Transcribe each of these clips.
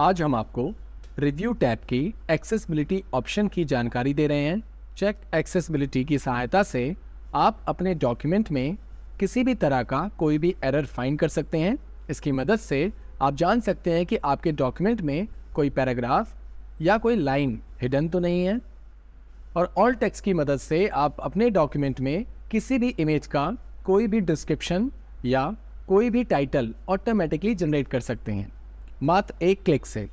आज हम आपको रिव्यू टैब की एक्सेसबिलिटी ऑप्शन की जानकारी दे रहे हैं चेक एक्सेसबिलिटी की सहायता से आप अपने डॉक्यूमेंट में किसी भी तरह का कोई भी एरर फाइंड कर सकते हैं इसकी मदद से आप जान सकते हैं कि आपके डॉक्यूमेंट में कोई पैराग्राफ या कोई लाइन हिडन तो नहीं है और ऑल टेक्स की मदद से आप अपने डॉक्यूमेंट में किसी भी इमेज का कोई भी डिस्क्रिप्शन या कोई भी टाइटल ऑटोमेटिकली जनरेट कर सकते हैं मात्र एक क्लिक से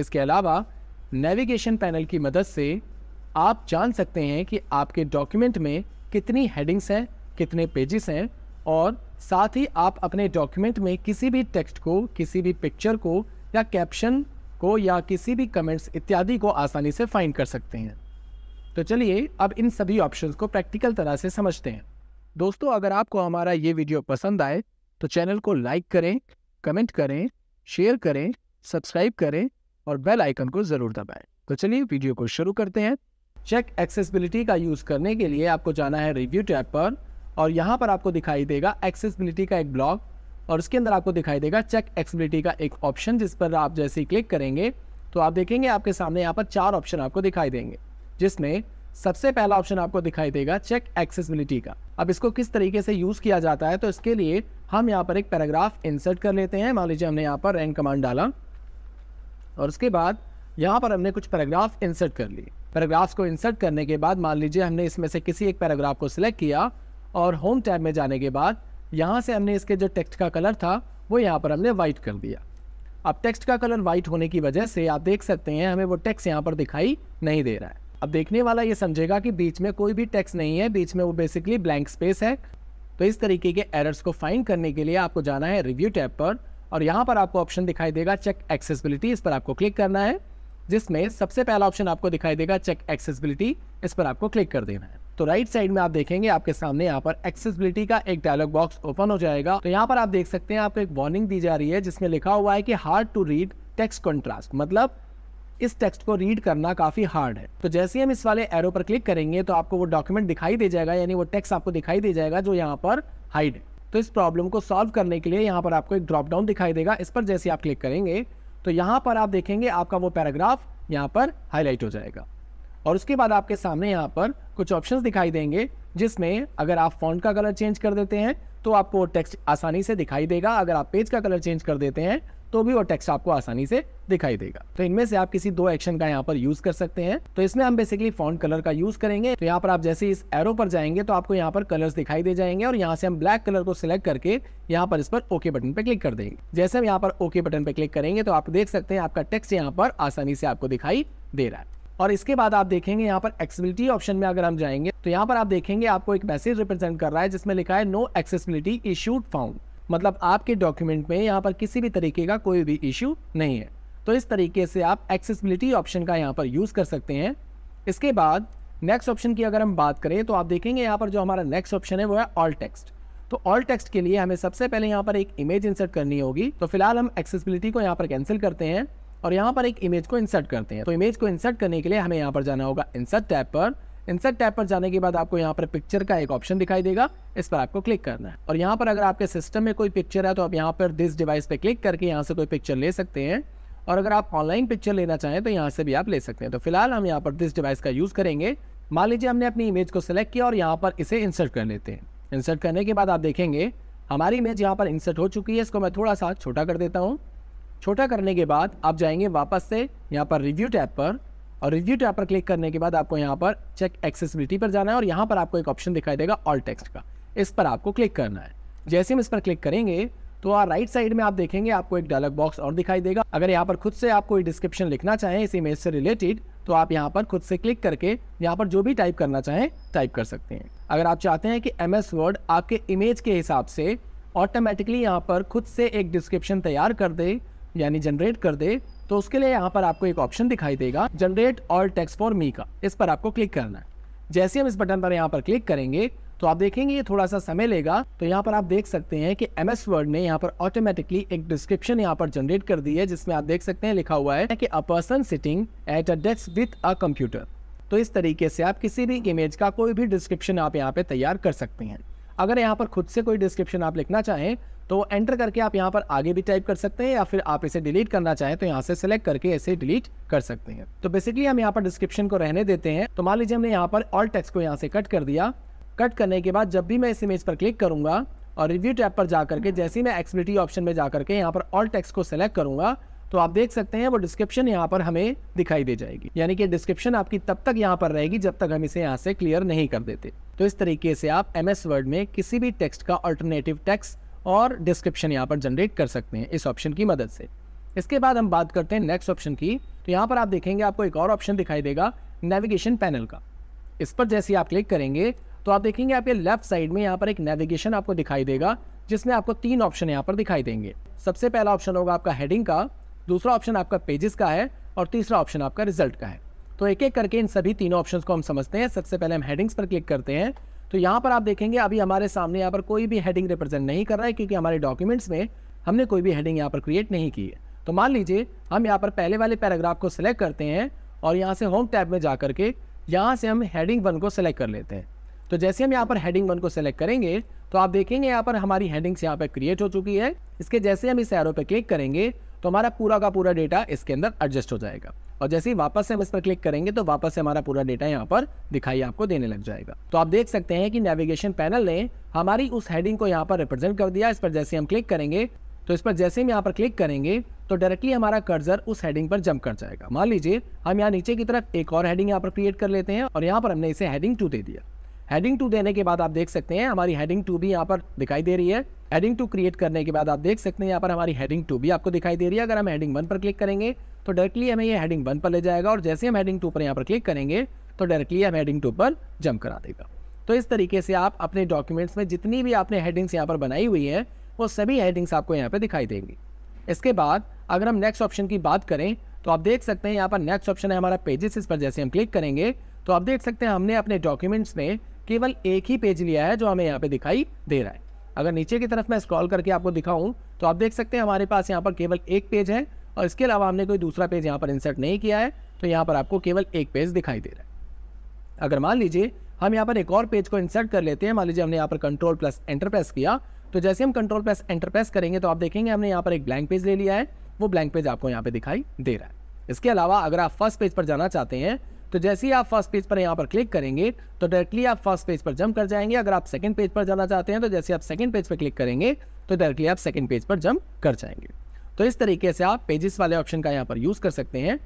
इसके अलावा नेविगेशन पैनल की मदद से आप जान सकते हैं कि आपके डॉक्यूमेंट में कितनी हेडिंग्स हैं कितने पेजेस हैं और साथ ही आप अपने डॉक्यूमेंट में किसी भी टेक्स्ट को किसी भी पिक्चर को या कैप्शन को या किसी भी कमेंट्स इत्यादि को आसानी से फाइंड कर सकते हैं तो चलिए अब इन सभी ऑप्शंस को प्रैक्टिकल तरह से समझते हैं दोस्तों अगर आपको हमारा ये वीडियो पसंद आए तो चैनल को लाइक करें कमेंट करें शेयर करें सब्सक्राइब करें और बेल आइकन को ज़रूर दबाएं तो चलिए वीडियो को शुरू करते हैं चेक एक्सेसिबिलिटी का यूज़ करने के लिए आपको जाना है रिव्यू टैब पर और यहाँ पर आपको दिखाई देगा एक्सेसिबिलिटी का एक ब्लॉग और उसके अंदर आपको दिखाई देगा चेक एक्सेसिबिलिटी का एक ऑप्शन जिस पर आप जैसे ही क्लिक करेंगे तो आप देखेंगे आपके सामने यहाँ पर चार ऑप्शन आपको दिखाई देंगे जिसमें सबसे पहला ऑप्शन आपको दिखाई देगा चेक एक्सेसिबिलिटी का अब इसको किस तरीके से यूज़ किया जाता है तो इसके लिए हम यहाँ पर एक पैराग्राफ इंसर्ट कर लेते हैं मान लीजिए हमने यहाँ पर रैंक कमांड डाला और उसके बाद यहाँ पर हमने कुछ पैराग्राफ इंसर्ट कर लिए पैराग्राफ्स को इंसर्ट करने के बाद मान लीजिए हमने इसमें से किसी एक पैराग्राफ को सिलेक्ट किया और होम टैब में जाने के बाद यहाँ से हमने इसके जो टेक्स्ट का कलर था वो यहाँ पर हमने वाइट कर दिया अब टेक्स्ट का कलर वाइट होने की वजह से आप देख सकते हैं हमें वो टेक्स्ट यहाँ पर दिखाई नहीं दे रहा है अब देखने वाला ये समझेगा कि बीच में कोई भी टेक्स्ट नहीं है बीच में वो बेसिकली ब्लैंक स्पेस है तो इस तरीके के एरर्स को फाइंड करने के लिए आपको जाना है रिव्यू टैब पर और यहाँ पर आपको ऑप्शन दिखाई देगा चेक एक्सेसिबिलिटी इस पर आपको क्लिक करना है जिसमें सबसे पहला ऑप्शन आपको दिखाई देगा चेक एक्सेसिबिलिटी इस पर आपको क्लिक कर देना है तो राइट साइड में आप देखेंगे आपके सामने यहाँ पर एक्सेसिबिलिटी का एक डायलॉग बॉक्स ओपन हो जाएगा तो यहाँ पर आप देख सकते हैं आपको एक वार्निंग दी जा रही है जिसमें लिखा हुआ है कि hard to read text contrast मतलब इस टेक्स्ट को रीड करना काफ़ी हार्ड है तो जैसे ही हम इस वाले एरो पर क्लिक करेंगे तो आपको वो डॉक्यूमेंट दिखाई दे जाएगा यानी वो टेक्स्ट आपको दिखाई दे जाएगा जो यहाँ पर हाइड है तो इस प्रॉब्लम को सॉल्व करने के लिए यहाँ पर आपको एक ड्रॉप डाउन दिखाई देगा इस पर जैसे आप क्लिक करेंगे तो यहाँ पर आप देखेंगे आपका वो पैराग्राफ यहाँ पर हाईलाइट हो जाएगा और उसके बाद आपके सामने यहाँ पर कुछ ऑप्शन दिखाई देंगे जिसमें अगर आप फॉन्ट का कलर चेंज कर देते हैं तो आपको टेक्स्ट आसानी से दिखाई देगा अगर आप पेज का कलर चेंज कर देते हैं तो भी वो टेक्स्ट आपको आसानी से दिखाई देगा तो इनमें से आप किसी दो एक्शन का यहाँ पर यूज कर सकते हैं तो इसमें हम बेसिकली फॉन्ट कलर का यूज करेंगे तो यहाँ पर आप जैसे इस एरो पर जाएंगे तो आपको यहाँ पर कलर्स दिखाई दे जाएंगे और यहाँ से हम ब्लैक कलर को सिलेक्ट करके यहाँ पर इस पर ओके बटन पर क्लिक कर देंगे जैसे हम यहाँ पर ओके बटन पर क्लिक करेंगे तो आप देख सकते हैं आपका टेक्स्ट यहाँ पर आसानी से आपको दिखाई दे रहा है और इसके बाद आप देखेंगे यहाँ पर एक्सेबिलिटी ऑप्शन में अगर हम जाएंगे तो यहाँ पर आप देखेंगे आपको एक मैसेज रिप्रेजेंट कर रहा है जिसमें लिखा है नो एक्सेसिबिलिटी इशूड फाउंड मतलब आपके डॉक्यूमेंट में यहाँ पर किसी भी तरीके का कोई भी इश्यू नहीं है तो इस तरीके से आप एक्सेसिबिलिटी ऑप्शन का यहाँ पर यूज़ कर सकते हैं इसके बाद नेक्स्ट ऑप्शन की अगर हम बात करें तो आप देखेंगे यहाँ पर जो हमारा नेक्स्ट ऑप्शन है वो है ऑल टेक्स्ट तो ऑल टेक्स्ट के लिए हमें सबसे पहले यहाँ पर एक इमेज इंसर्ट करनी होगी तो फिलहाल हम एक्सेसिबिलिटी को यहाँ पर कैंसिल करते हैं और यहाँ पर एक इमेज को इंसर्ट करते हैं तो इमेज को इंसर्ट करने के लिए हमें यहाँ पर जाना होगा इंसर्ट टैब पर इंसर्ट टैब पर जाने के बाद आपको यहाँ पर पिक्चर का एक ऑप्शन दिखाई देगा इस पर आपको क्लिक करना है और यहाँ पर अगर आपके सिस्टम में कोई पिक्चर है तो आप यहाँ पर दिस डिवाइस पर क्लिक करके यहाँ से कोई पिक्चर ले सकते हैं और अगर आप ऑनलाइन पिक्चर लेना चाहें तो यहाँ से भी आप ले सकते हैं तो फिलहाल हम यहाँ पर दिस डिवाइस का यूज़ करेंगे मान लीजिए हमने अपनी इमेज को सिलेक्ट किया और यहाँ पर इसे इंसर्ट कर लेते हैं इंसर्ट करने के बाद आप देखेंगे हमारी इमेज यहाँ पर इंसर्ट हो चुकी है इसको मैं थोड़ा सा छोटा कर देता हूँ छोटा करने के बाद आप जाएंगे वापस से यहाँ पर रिव्यू टैब पर और रिव्यू टैप पर क्लिक करने के बाद आपको यहाँ पर चेक एक्सेसिबिलिटी पर जाना है और यहाँ पर आपको एक ऑप्शन दिखाई देगा ऑल टेक्स्ट का इस पर आपको क्लिक करना है जैसे हम इस पर क्लिक करेंगे तो आप राइट साइड में आप देखेंगे आपको एक डायलॉग बॉक्स और दिखाई देगा अगर यहाँ पर खुद से आप कोई डिस्क्रिप्शन लिखना चाहें इस इमेज से रिलेटेड तो आप यहाँ पर खुद से क्लिक करके यहाँ पर जो भी टाइप करना चाहें टाइप कर सकते हैं अगर आप चाहते हैं कि एम एस वर्ड आपके इमेज के हिसाब से ऑटोमेटिकली यहाँ पर खुद से एक डिस्क्रिप्शन तैयार कर दे यानी जनरेट कर दे तो उसके लिए यहाँ पर आपको एक ऑप्शन दिखाई देगा generate alt text for me का इस पर आपको क्लिक करना है जैसे हम इस बटन पर यहाँ पर क्लिक करेंगे तो आप देखेंगे ये थोड़ा सा समय लेगा तो यहाँ पर आप देख सकते हैं कि एम एस वर्ड ने यहाँ पर ऑटोमेटिकली एक डिस्क्रिप्शन यहाँ पर जनरेट कर दी है जिसमें आप देख सकते हैं लिखा हुआ है कि a person sitting at a desk with a computer तो इस तरीके से आप किसी भी इमेज का कोई भी डिस्क्रिप्शन आप यहाँ पे तैयार कर सकते हैं अगर यहाँ पर खुद से कोई डिस्क्रिप्शन आप लिखना चाहें तो एंटर करके आप यहाँ पर आगे भी टाइप कर सकते हैं या फिर आप इसे डिलीट करना चाहें तो यहाँ से सिलेक्ट करके इसे डिलीट कर सकते हैं तो बेसिकली हम यहाँ पर डिस्क्रिप्शन को रहने देते हैं तो मान लीजिए हमने यहाँ पर ऑल टेक्स को यहाँ से कट कर दिया कट करने के बाद जब भी मैं इस इमेज पर क्लिक करूँगा और रिव्यू टैप पर जा करके जैसे ही मैं एक्सबिलिटी ऑप्शन में जा करके यहाँ पर ऑल टेक्स को सिलेक्ट करूँगा तो आप देख सकते हैं वो डिस्क्रिप्शन यहाँ पर हमें दिखाई दे जाएगी यानी कि डिस्क्रिप्शन आपकी तब तक यहाँ पर रहेगी जब तक हम इसे यहाँ से क्लियर नहीं कर देते तो इस तरीके से आप एम एस वर्ड में किसी भी टेक्स्ट का अल्टरनेटिव टेक्स्ट और डिस्क्रिप्शन यहाँ पर जनरेट कर सकते हैं इस ऑप्शन की मदद से इसके बाद हम बात करते हैं नेक्स्ट ऑप्शन की तो यहाँ पर आप देखेंगे आपको एक और ऑप्शन दिखाई देगा नेविगेशन पैनल का इस पर जैसे आप क्लिक करेंगे तो आप देखेंगे आपके लेफ्ट साइड में यहाँ पर एक नेविगेशन आपको दिखाई देगा जिसमें आपको तीन ऑप्शन यहाँ पर दिखाई देंगे सबसे पहला ऑप्शन होगा आपका हेडिंग का दूसरा ऑप्शन आपका पेजेस का है और तीसरा ऑप्शन आपका रिजल्ट का है तो एक एक करके इन सभी तीनों ऑप्शंस को हम समझते हैं सबसे पहले हम हेडिंग्स पर क्लिक करते हैं तो यहाँ पर आप देखेंगे अभी हमारे सामने यहाँ पर कोई भी हेडिंग रिप्रेजेंट नहीं कर रहा है क्योंकि हमारे डॉक्यूमेंट्स में हमने कोई भी हेडिंग यहाँ पर क्रिएट नहीं की है तो मान लीजिए हम यहाँ पर पहले वाले पैराग्राफ को सिलेक्ट करते हैं और यहाँ से होम टैब में जा कर के यहाँ से हम हेडिंग वन को सिलेक्ट कर लेते हैं तो जैसे हम यहाँ पर हेडिंग वन को सिलेक्ट करेंगे तो आप देखेंगे यहाँ पर हमारी हेडिंग्स यहाँ पर क्रिएट हो चुकी है इसके जैसे हम इस एरो पर क्लिक करेंगे तो हमारा पूरा का पूरा डेटा इसके अंदर एडजस्ट हो जाएगा और जैसे ही वापस से हम इस पर क्लिक करेंगे तो वापस से हमारा पूरा डेटा यहाँ पर दिखाई आपको देने लग जाएगा तो आप देख सकते हैं कि नेविगेशन पैनल ने हमारी उस हेडिंग को यहाँ पर रिप्रेजेंट कर दिया इस पर जैसे हम क्लिक करेंगे तो इस पर जैसे हम यहाँ पर क्लिक करेंगे तो डायरेक्टली हमारा कर्जर उस हेडिंग पर जंप कर जाएगा मान लीजिए हम यहाँ नीचे की तरफ एक और हेडिंग यहाँ पर क्रिएट कर लेते हैं और यहाँ पर हमने इसे हेडिंग टू दे दिया हेडिंग टू देने के बाद आप देख सकते हैं हमारी हेडिंग टू भी यहाँ पर दिखाई दे रही है हेडिंग टू क्रिएट करने के बाद आप देख सकते हैं यहाँ पर हमारी हेडिंग टू भी आपको दिखाई दे रही है अगर हम हेडिंग वन पर क्लिक करेंगे तो डायरेक्टली हमें ये हेडिंग वन पर ले जाएगा और जैसे हम हेडिंग टू पर यहाँ पर क्लिक करेंगे तो डायरेक्टली हम हेडिंग टू पर जम करा देगा तो इस तरीके से आप अपने डॉक्यूमेंट्स में जितनी भी आपने हेडिंग्स यहाँ पर बनाई हुई है वो सभी हेडिंग्स आपको यहाँ पर दिखाई देंगी इसके बाद अगर हम नेक्स्ट ऑप्शन की बात करें तो आप देख सकते हैं यहाँ पर नेक्स्ट ऑप्शन है हमारा पेजेस इस पर जैसे हम क्लिक करेंगे तो आप देख सकते हैं हमने अपने डॉक्यूमेंट्स में केवल एक ही पेज लिया है जो हमें यहाँ पे दिखाई दे रहा है अगर नीचे की तरफ मैं स्क्रॉल करके आपको दिखाऊं तो आप देख सकते हैं हमारे पास यहाँ पर केवल एक पेज है और इसके अलावा हमने कोई दूसरा पेज यहाँ पर इंसर्ट नहीं किया है तो यहाँ पर आपको केवल एक पेज दिखाई दे रहा है अगर मान लीजिए हम यहाँ पर एक और पेज को इंसर्ट कर लेते हैं मान लीजिए हमने यहाँ पर कंट्रोल प्लस एंटरप्रेस किया तो जैसे हम कंट्रोल प्लस एंटरप्रेस करेंगे तो आप देखेंगे हमने यहाँ पर एक ब्लैंक पेज ले लिया है वो ब्लैंक पेज आपको यहाँ पर दिखाई दे रहा है इसके अलावा अगर आप फर्स्ट पेज पर जाना चाहते हैं तो जैसे ही आप फर्स्ट पेज पर यहाँ पर क्लिक करेंगे तो डायरेक्टली आप फर्स्ट पेज पर जंप कर जाएंगे अगर आप सेकंड पेज पर जाना चाहते हैं तो जैसे आप सेकंड पेज पर क्लिक करेंगे तो डायरेक्टली आप सेकंड पेज पर जंप कर जाएंगे तो इस तरीके से आप पेजेस वाले ऑप्शन का यहाँ पर यूज़ कर सकते हैं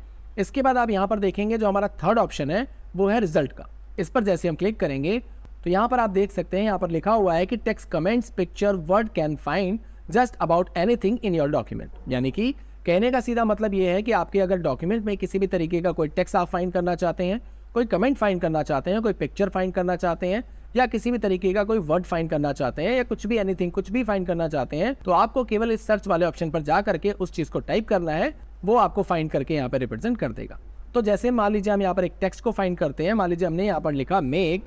इसके बाद आप यहाँ पर देखेंगे जो हमारा थर्ड ऑप्शन है वो है रिजल्ट का इस पर जैसे हम क्लिक करेंगे तो यहाँ पर आप देख सकते हैं यहाँ पर लिखा हुआ है कि text comments picture Word can find just about anything in your document यानी कि कहने का सीधा मतलब ये है कि आपके अगर डॉक्यूमेंट में किसी भी तरीके का कोई टेक्स्ट आप फाइंड करना चाहते हैं कोई कमेंट फाइंड करना चाहते हैं कोई पिक्चर फाइंड करना चाहते हैं या किसी भी तरीके का कोई वर्ड फाइंड करना चाहते हैं या कुछ भी एनीथिंग कुछ भी फाइंड करना चाहते हैं तो आपको केवल इस सर्च वाले ऑप्शन पर जा करके उस चीज़ को टाइप करना है वो आपको फाइंड करके यहाँ पर रिप्रेजेंट कर देगा तो जैसे मान लीजिए हम यहाँ पर एक टेक्स्ट को फाइंड करते हैं मान लीजिए हमने यहाँ पर लिखा मेक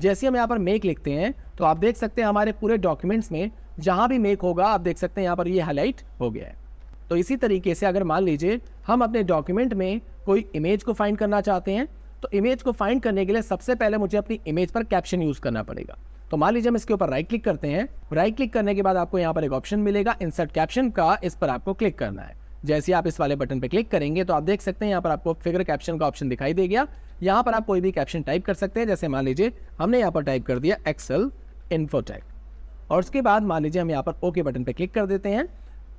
जैसे हम यहाँ पर मेक लिखते हैं तो आप देख सकते हैं हमारे पूरे डॉक्यूमेंट्स में जहाँ भी मेक होगा आप देख सकते हैं यहाँ पर ये हाईलाइट हो गया है तो इसी तरीके से अगर मान लीजिए हम अपने डॉक्यूमेंट में कोई इमेज को फाइंड करना चाहते हैं तो इमेज को फाइंड करने के लिए सबसे पहले मुझे अपनी इमेज पर कैप्शन यूज़ करना पड़ेगा तो मान लीजिए हम इसके ऊपर राइट क्लिक करते हैं राइट क्लिक करने के बाद आपको यहाँ पर एक ऑप्शन मिलेगा इंसर्ट कैप्शन का इस पर आपको क्लिक करना है जैसे आप इस वाले बटन पर क्लिक करेंगे तो आप देख सकते हैं यहाँ पर आपको फिगर कैप्शन का ऑप्शन दिखाई दे गया यहाँ पर आप कोई भी कैप्शन टाइप कर सकते हैं जैसे मान लीजिए हमने यहाँ पर टाइप कर दिया एक्सेल इन्फोटेक और उसके बाद मान लीजिए हम यहाँ पर ओके बटन पर क्लिक कर देते हैं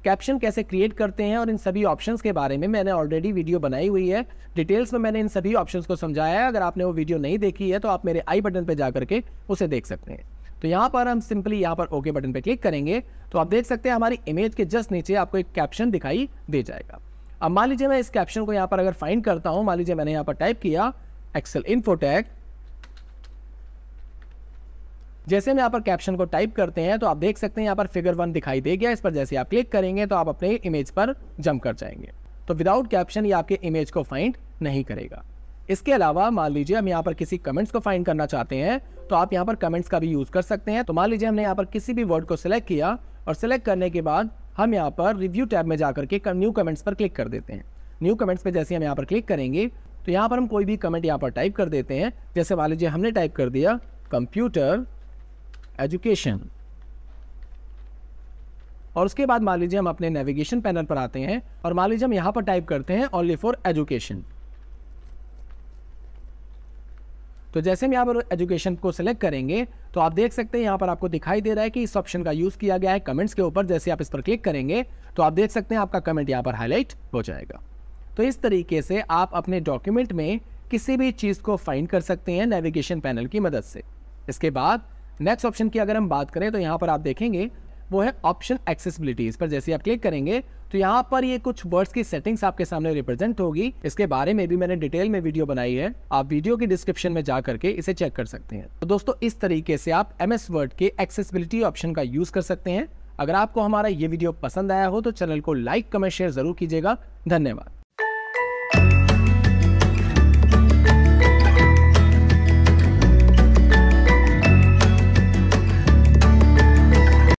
कैप्शन कैसे क्रिएट करते हैं और इन सभी ऑप्शंस के बारे में मैंने ऑलरेडी वीडियो बनाई हुई है डिटेल्स में मैंने इन सभी ऑप्शंस को समझाया है अगर आपने वो वीडियो नहीं देखी है तो आप मेरे आई बटन पर जा करके उसे देख सकते हैं तो यहाँ पर हम सिंपली यहाँ पर ओके बटन पर क्लिक करेंगे तो आप देख सकते हैं हमारी इमेज के जस्ट नीचे आपको एक कैप्शन दिखाई दे जाएगा अब मान लीजिए मैं इस कैप्शन को यहाँ पर अगर फाइंड करता हूँ मान लीजिए मैंने यहाँ पर टाइप किया एक्सेल इन्फोटेक जैसे हम यहाँ पर कैप्शन को टाइप करते हैं तो आप देख सकते हैं यहाँ पर फिगर वन दिखाई दे गया इस पर जैसे आप क्लिक करेंगे तो आप अपने इमेज पर जम कर जाएंगे तो विदाउट कैप्शन ये आपके इमेज को फाइंड नहीं करेगा इसके अलावा मान लीजिए हम यहाँ पर किसी कमेंट्स को फाइंड करना चाहते हैं तो आप यहाँ पर कमेंट्स का भी यूज़ कर सकते हैं तो मान लीजिए हमने यहाँ पर किसी भी वर्ड को सिलेक्ट किया और सिलेक्ट करने के बाद हम यहाँ पर रिव्यू टैब में जाकर के न्यू कमेंट्स पर क्लिक कर देते हैं न्यू कमेंट्स पर जैसे हम यहाँ पर क्लिक करेंगे तो यहाँ पर हम कोई भी कमेंट यहाँ पर टाइप कर देते हैं जैसे मान लीजिए हमने टाइप कर दिया कंप्यूटर एजुकेशन और उसके बाद मान लीजिए हम अपने नेविगेशन पैनल पर आते हैं और मान लीजिए हम यहां पर टाइप करते हैं ओनली फॉर एजुकेशन तो जैसे हम यहाँ पर एजुकेशन को सिलेक्ट करेंगे तो आप देख सकते हैं यहाँ पर आपको दिखाई दे रहा है कि इस ऑप्शन का यूज़ किया गया है कमेंट्स के ऊपर जैसे आप इस पर क्लिक करेंगे तो आप देख सकते हैं आपका कमेंट यहाँ पर हाईलाइट हो जाएगा तो इस तरीके से आप अपने डॉक्यूमेंट में किसी भी चीज़ को फाइंड कर सकते हैं नेविगेशन पैनल की मदद से इसके बाद नेक्स्ट ऑप्शन की अगर हम बात करें तो यहाँ पर आप देखेंगे वो है ऑप्शन एक्सेसिबिलिटी इस पर जैसे आप क्लिक करेंगे तो यहाँ पर ये कुछ वर्ड्स की सेटिंग्स आपके सामने रिप्रेजेंट होगी इसके बारे में भी मैंने डिटेल में वीडियो बनाई है आप वीडियो की डिस्क्रिप्शन में जा करके इसे चेक कर सकते हैं तो दोस्तों इस तरीके से आप एम एस वर्ड के एक्सेसिबिलिटी ऑप्शन का यूज कर सकते हैं अगर आपको हमारा ये वीडियो पसंद आया हो तो चैनल को लाइक कमेंट शेयर जरूर कीजिएगा धन्यवाद